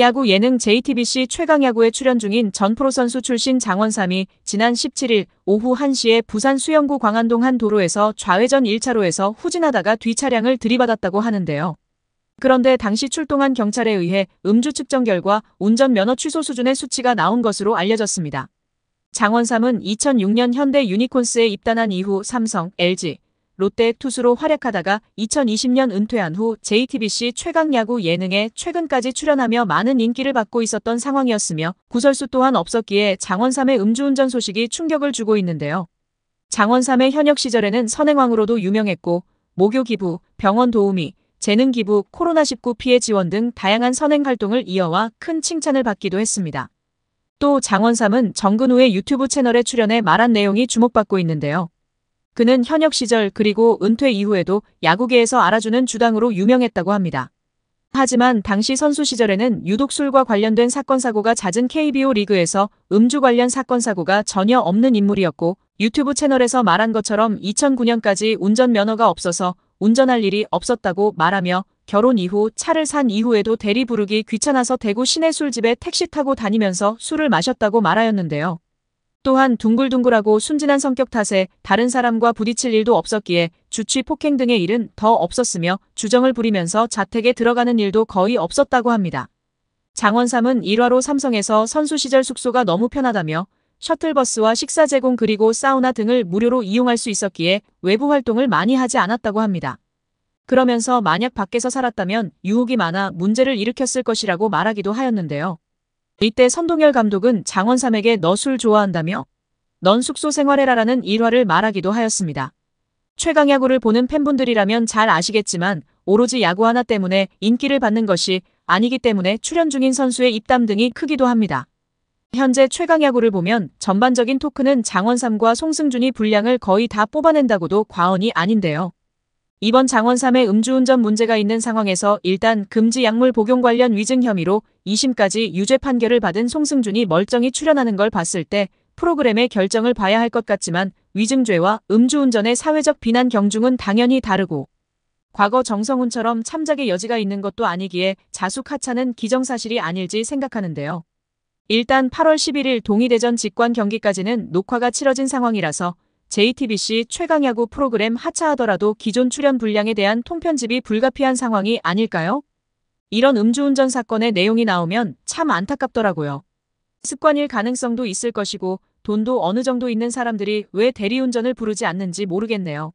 야구 예능 JTBC 최강야구에 출연 중인 전프로 선수 출신 장원삼이 지난 17일 오후 1시에 부산 수영구 광안동 한 도로에서 좌회전 1차로에서 후진하다가 뒤차량을 들이받았다고 하는데요. 그런데 당시 출동한 경찰에 의해 음주 측정 결과 운전면허 취소 수준의 수치가 나온 것으로 알려졌습니다. 장원삼은 2006년 현대 유니콘스에 입단한 이후 삼성, LG, 롯데 투수로 활약하다가 2020년 은퇴한 후 JTBC 최강야구 예능에 최근까지 출연하며 많은 인기를 받고 있었던 상황이었으며 구설수 또한 없었기에 장원삼의 음주운전 소식이 충격을 주고 있는데요. 장원삼의 현역 시절에는 선행왕으로도 유명했고 목욕 기부, 병원 도우미, 재능 기부, 코로나19 피해 지원 등 다양한 선행 활동을 이어와 큰 칭찬을 받기도 했습니다. 또 장원삼은 정근우의 유튜브 채널에 출연해 말한 내용이 주목받고 있는데요. 그는 현역 시절 그리고 은퇴 이후에도 야구계에서 알아주는 주당으로 유명했다고 합니다. 하지만 당시 선수 시절에는 유독 술과 관련된 사건 사고가 잦은 KBO 리그에서 음주 관련 사건 사고가 전혀 없는 인물이었고 유튜브 채널에서 말한 것처럼 2009년까지 운전면허가 없어서 운전할 일이 없었다고 말하며 결혼 이후 차를 산 이후에도 대리 부르기 귀찮아서 대구 시내 술집에 택시 타고 다니면서 술을 마셨다고 말하였는데요. 또한 둥글둥글하고 순진한 성격 탓에 다른 사람과 부딪힐 일도 없었기에 주취 폭행 등의 일은 더 없었으며 주정을 부리면서 자택에 들어가는 일도 거의 없었다고 합니다. 장원삼은 일화로 삼성에서 선수 시절 숙소가 너무 편하다며 셔틀버스와 식사 제공 그리고 사우나 등을 무료로 이용할 수 있었기에 외부 활동을 많이 하지 않았다고 합니다. 그러면서 만약 밖에서 살았다면 유혹이 많아 문제를 일으켰을 것이라고 말하기도 하였는데요. 이때 선동열 감독은 장원삼에게 너 술 좋아한다며 넌 숙소 생활해라라는 일화를 말하기도 하였습니다. 최강 야구를 보는 팬분들이라면 잘 아시겠지만 오로지 야구 하나 때문에 인기를 받는 것이 아니기 때문에 출연 중인 선수의 입담 등이 크기도 합니다. 현재 최강 야구를 보면 전반적인 토크는 장원삼과 송승준이 분량을 거의 다 뽑아낸다고도 과언이 아닌데요. 이번 장원삼의 음주운전 문제가 있는 상황에서 일단 금지 약물 복용 관련 위증 혐의로 2심까지 유죄 판결을 받은 송승준이 멀쩡히 출연하는 걸 봤을 때 프로그램의 결정을 봐야 할 것 같지만 위증죄와 음주운전의 사회적 비난 경중은 당연히 다르고 과거 정성훈처럼 참작의 여지가 있는 것도 아니기에 자숙 하차는 기정사실이 아닐지 생각하는데요. 일단 8월 11일 동의대전 직관 경기까지는 녹화가 치러진 상황이라서 JTBC 최강야구 프로그램 하차하더라도 기존 출연 분량에 대한 통편집이 불가피한 상황이 아닐까요? 이런 음주운전 사건의 내용이 나오면 참 안타깝더라고요. 습관일 가능성도 있을 것이고 돈도 어느 정도 있는 사람들이 왜 대리운전을 부르지 않는지 모르겠네요.